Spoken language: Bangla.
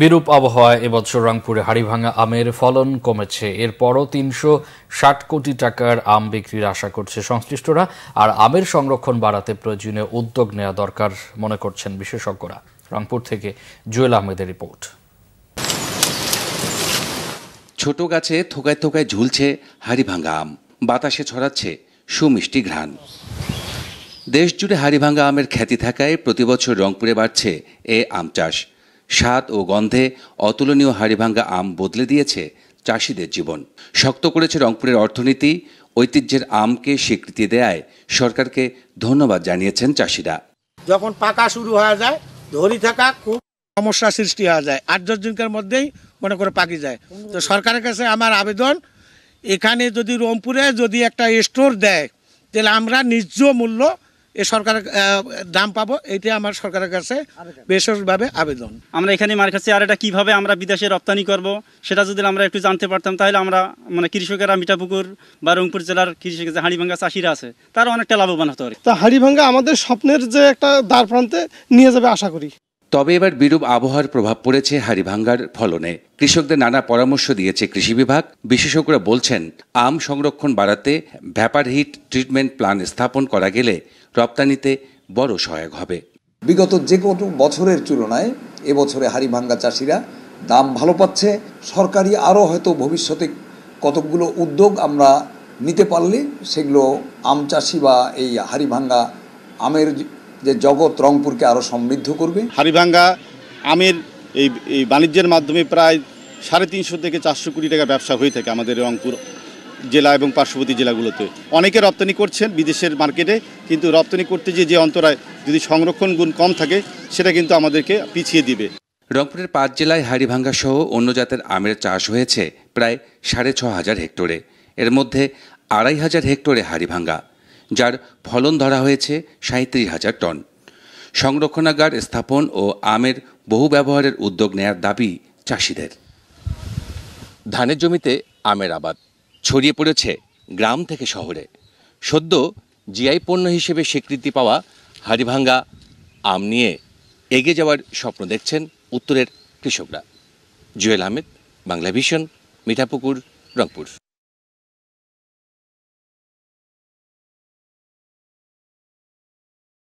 বিরূপ আবহাওয়ায় এবছর রংপুরে হাড়িভাঙা আমের ফলন কমেছে এরপরও তিনশো ষাট কোটি টাকার আম বিক্রির আশা করছে সংশ্লিষ্টরা আর আমের সংরক্ষণ বাড়াতে প্রয়োজনীয় উদ্যোগ নেওয়া দরকার মনে করছেন বিশেষজ্ঞরা রংপুর থেকে জুয়েল আহমেদের রিপোর্ট ছোট গাছে থোকায় থোকায় ঝুলছে হাড়িভাঙা আম বাতাসে ছড়াচ্ছে সুমিষ্টি ঘ্রাণ দেশজুড়ে হাড়িভাঙা আমের খ্যাতি থাকায় প্রতিবছর রংপুরে বাড়ছে এ আম চাষ স্বাদ ও গন্ধে অতুলনীয় হাড়িভাঙ্গা আম বদলে দিয়েছে চাষিদের জীবন শক্ত করেছে রংপুরের অর্থনীতি ঐতিহ্যের আমকে স্বীকৃতি দেয় সরকারকে ধন্যবাদ জানিয়েছেন চাষিরা যখন পাকা শুরু হয়ে যায় ধরি থাকা খুব সমস্যা সৃষ্টি হয়ে যায় আট দশ দিনকার মধ্যেই মনে করে পাকি যায় তো সরকারের কাছে আমার আবেদন এখানে যদি রংপুরে যদি একটা স্টোর দেয় তাহলে আমরা ন্যায্য মূল্য এ সরকারের দাম পাবো এটা আমার সরকারের কাছে বিশেষভাবে আবেদন আমরা এখানে মার কাছে আর এটা কীভাবে আমরা বিদেশে রপ্তানি করব সেটা যদি আমরা একটু জানতে পারতাম তাহলে আমরা মানে কৃষকেরা মিঠাপুকুর বা রংপুর জেলার কৃষক যে হাঁড়িভাঙ্গা চাষিরা আছে তারা অনেকটা লাভবান হতে পারে তা হাঁড়িভাঙ্গা আমাদের স্বপ্নের যে একটা দ্বার প্রান্তে নিয়ে যাবে আশা করি তবে এবার বিরূপ আবহাওয়ার প্রভাব পড়েছে হাড়িভাঙ্গার ফলনে কৃষকদের নানা পরামর্শ দিয়েছে কৃষি বিভাগ বিশেষজ্ঞরা বলছেন আম সংরক্ষণ বাড়াতে ভ্যাপার হিট ট্রিটমেন্ট প্ল্যান স্থাপন করা গেলে রপ্তানিতে বড় সহায়ক হবে বিগত যে কোনো বছরের তুলনায় এবছরে হাড়িভাঙ্গা চাষিরা দাম ভালো পাচ্ছে সরকারি আরও হয়তো ভবিষ্যতে কতকগুলো উদ্যোগ আমরা নিতে পারলে সেগুলো আম চাষি বা এই হাড়িভাঙ্গা আমের যে জগৎ রংপুরকে আরও সমৃদ্ধ করবে হারিভাঙ্গা আমের এই এই বাণিজ্যের মাধ্যমে প্রায় সাড়ে তিনশো থেকে চারশো কোটি টাকা ব্যবসা হয়ে থাকে আমাদের রংপুর জেলা এবং পার্শ্ববর্তী জেলাগুলোতে অনেকে রপ্তানি করছেন বিদেশের মার্কেটে কিন্তু রপ্তানি করতে যে যে অন্তরায় যদি সংরক্ষণ গুণ কম থাকে সেটা কিন্তু আমাদেরকে পিছিয়ে দিবে রংপুরের পাঁচ জেলায় হাড়িভাঙ্গা সহ অন্য জাতের আমের চাষ হয়েছে প্রায় সাড়ে ছ হাজার হেক্টরে এর মধ্যে আড়াই হাজার হেক্টরে হাড়িভাঙ্গা যার ফলন ধরা হয়েছে সাঁত্রিশ হাজার টন সংরক্ষণাগার স্থাপন ও আমের বহু ব্যবহারের উদ্যোগ নেয়ার দাবি চাষিদের ধানের জমিতে আমের আবাদ ছড়িয়ে পড়েছে গ্রাম থেকে শহরে সদ্য জিআই পণ্য হিসেবে স্বীকৃতি পাওয়া হাড়িভাঙ্গা আম নিয়ে এগিয়ে যাওয়ার স্বপ্ন দেখছেন উত্তরের কৃষকরা জুয়েল আহমেদ বাংলা ভিশন মিঠাপুকুর রংপুর